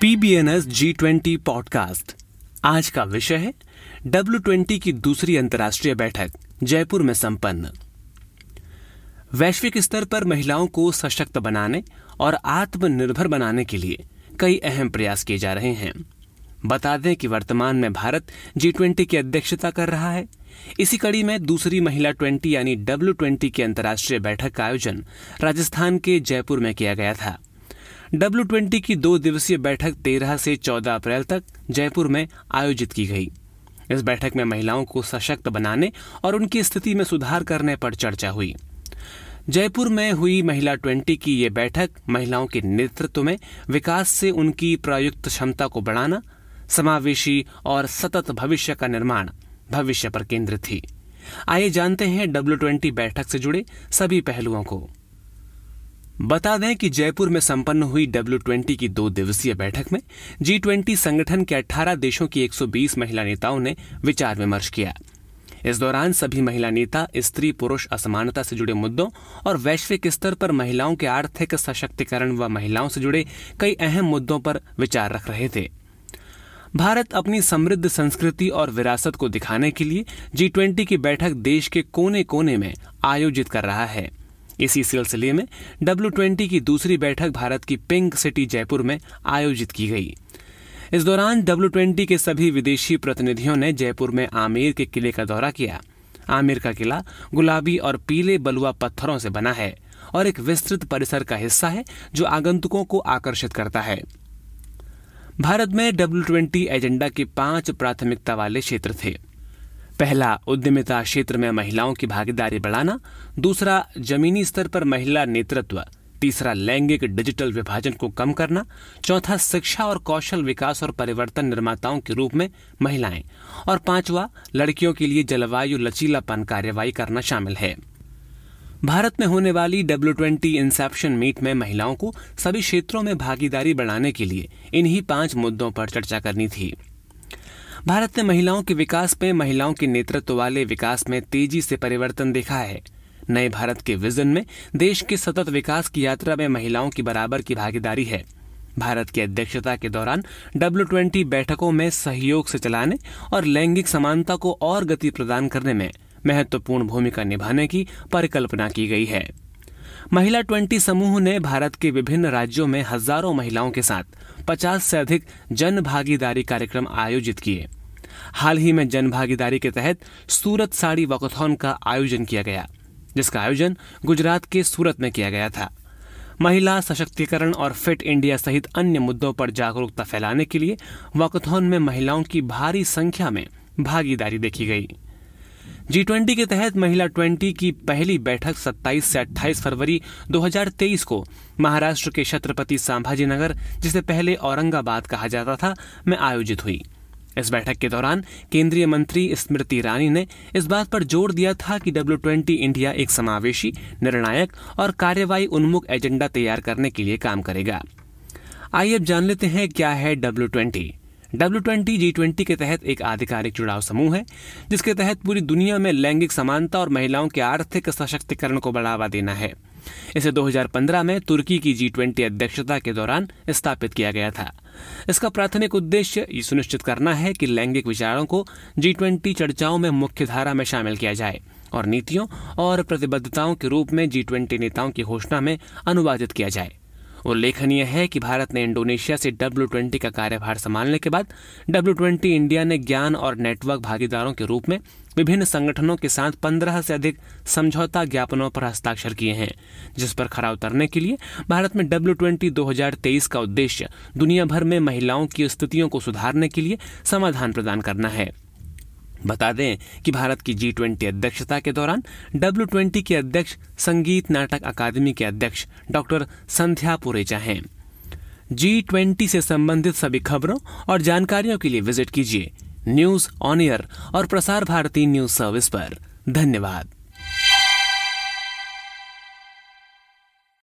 पीबीएनएस G twenty podcast आज का विषय है डब्ल्यू ट्वेंटी की दूसरी अंतर्राष्ट्रीय बैठक जयपुर में संपन्न वैश्विक स्तर पर महिलाओं को सशक्त बनाने और आत्मनिर्भर बनाने के लिए कई अहम प्रयास किए जा रहे हैं बता दें कि वर्तमान में भारत जी ट्वेंटी की अध्यक्षता कर रहा है इसी कड़ी में दूसरी महिला ट्वेंटी यानी डब्ल्यू ट्वेंटी की अंतर्राष्ट्रीय बैठक का आयोजन राजस्थान के जयपुर में किया गया था डब्ल्यू ट्वेंटी की दो दिवसीय बैठक 13 से 14 अप्रैल तक जयपुर में आयोजित की गई इस बैठक में महिलाओं को सशक्त बनाने और उनकी स्थिति में सुधार करने पर चर्चा हुई जयपुर में हुई महिला ट्वेंटी की ये बैठक महिलाओं के नेतृत्व में विकास से उनकी प्रायुक्त क्षमता को बढ़ाना समावेशी और सतत भविष्य का निर्माण भविष्य पर केंद्रित थी आइए जानते हैं डब्ल्यू ट्वेंटी बैठक से जुड़े सभी पहलुओं को बता दें कि जयपुर में संपन्न हुई डब्ल्यू ट्वेंटी की दो दिवसीय बैठक में जी ट्वेंटी संगठन के 18 देशों की 120 महिला नेताओं ने विचार विमर्श किया इस दौरान सभी महिला नेता स्त्री पुरुष असमानता से जुड़े मुद्दों और वैश्विक स्तर पर महिलाओं के आर्थिक सशक्तिकरण व महिलाओं से जुड़े कई अहम मुद्दों पर विचार रख रहे थे भारत अपनी समृद्ध संस्कृति और विरासत को दिखाने के लिए जी ट्वेंटी की बैठक देश के कोने कोने में आयोजित कर रहा है इसी सिलसिले में डब्ल्यू ट्वेंटी की दूसरी बैठक भारत की पिंक सिटी जयपुर में आयोजित की गई इस दौरान डब्ल्यू ट्वेंटी के सभी विदेशी प्रतिनिधियों ने जयपुर में आमेर के किले का दौरा किया आमिर का किला गुलाबी और पीले बलुआ पत्थरों से बना है और एक विस्तृत परिसर का हिस्सा है जो आगंतुकों को आकर्षित करता है भारत में डब्ल्यू ट्वेंटी एजेंडा के पांच प्राथमिकता वाले क्षेत्र थे पहला उद्यमिता क्षेत्र में महिलाओं की भागीदारी बढ़ाना दूसरा जमीनी स्तर पर महिला नेतृत्व तीसरा लैंगिक डिजिटल विभाजन को कम करना चौथा शिक्षा और कौशल विकास और परिवर्तन निर्माताओं के रूप में महिलाएं और पांचवा लड़कियों के लिए जलवायु लचीलापन कार्यवाही करना शामिल है भारत में होने वाली डब्ल्यू ट्वेंटी इंसेप्शन मीट में महिलाओं को सभी क्षेत्रों में भागीदारी बढ़ाने के लिए इन्हीं पांच मुद्दों पर चर्चा करनी थी भारत ने महिलाओं के विकास में महिलाओं के नेतृत्व वाले विकास में तेजी से परिवर्तन देखा है नए भारत के विजन में देश के सतत विकास की यात्रा में महिलाओं की बराबर की भागीदारी है भारत की अध्यक्षता के दौरान डब्ल्यू ट्वेंटी बैठकों में सहयोग से चलाने और लैंगिक समानता को और गति प्रदान करने में महत्वपूर्ण भूमिका निभाने की परिकल्पना की गई है महिला ट्वेंटी समूह ने भारत के विभिन्न राज्यों में हजारों महिलाओं के साथ 50 से अधिक जन भागीदारी कार्यक्रम आयोजित किए हाल ही में जनभागीदारी के तहत सूरत साड़ी वकथॉन का आयोजन किया गया जिसका आयोजन गुजरात के सूरत में किया गया था महिला सशक्तिकरण और फिट इंडिया सहित अन्य मुद्दों पर जागरूकता फैलाने के लिए वकथॉन में महिलाओं की भारी संख्या में भागीदारी देखी गई जी ट्वेंटी के तहत महिला ट्वेंटी की पहली बैठक 27 से 28 फरवरी 2023 को महाराष्ट्र के छत्रपति संभाजीनगर नगर जिसे पहले औरंगाबाद कहा जाता था में आयोजित हुई इस बैठक के दौरान केंद्रीय मंत्री स्मृति ईरानी ने इस बात पर जोर दिया था कि डब्ल्यू ट्वेंटी इंडिया एक समावेशी निर्णायक और कार्यवाही उन्मुख एजेंडा तैयार करने के लिए काम करेगा आइए अब जान लेते हैं क्या है W twenty W twenty G twenty के तहत एक आधिकारिक चुनाव समूह है जिसके तहत पूरी दुनिया में लैंगिक समानता और महिलाओं के आर्थिक सशक्तिकरण को बढ़ावा देना है इसे 2015 में तुर्की की जी ट्वेंटी अध्यक्षता के दौरान स्थापित किया गया था इसका प्राथमिक उद्देश्य ये सुनिश्चित करना है कि लैंगिक विचारों को जी ट्वेंटी चर्चाओं में मुख्य धारा में शामिल किया जाए और नीतियों और प्रतिबद्धताओं के रूप में जी ट्वेंटी नेताओं की घोषणा में अनुवादित किया जाए उल्लेखनीय है कि भारत ने इंडोनेशिया से डब्ल्यू ट्वेंटी का कार्यभार संभालने के बाद डब्ल्यू ट्वेंटी इंडिया ने ज्ञान और नेटवर्क भागीदारों के रूप में विभिन्न संगठनों के साथ पंद्रह से अधिक समझौता ज्ञापनों पर हस्ताक्षर किए हैं जिस पर खरा उतरने के लिए भारत में डब्ल्यू ट्वेंटी दो हजार तेईस का उद्देश्य दुनिया भर में महिलाओं की स्थितियों को सुधारने के लिए समाधान प्रदान करना है बता दें कि भारत की जी ट्वेंटी अध्यक्षता के दौरान डब्ल्यू ट्वेंटी के अध्यक्ष संगीत नाटक अकादमी के अध्यक्ष डॉक्टर संध्या पुरेचा हैं जी ट्वेंटी से संबंधित सभी खबरों और जानकारियों के लिए विजिट कीजिए न्यूज ऑन एयर और प्रसार भारती न्यूज सर्विस पर धन्यवाद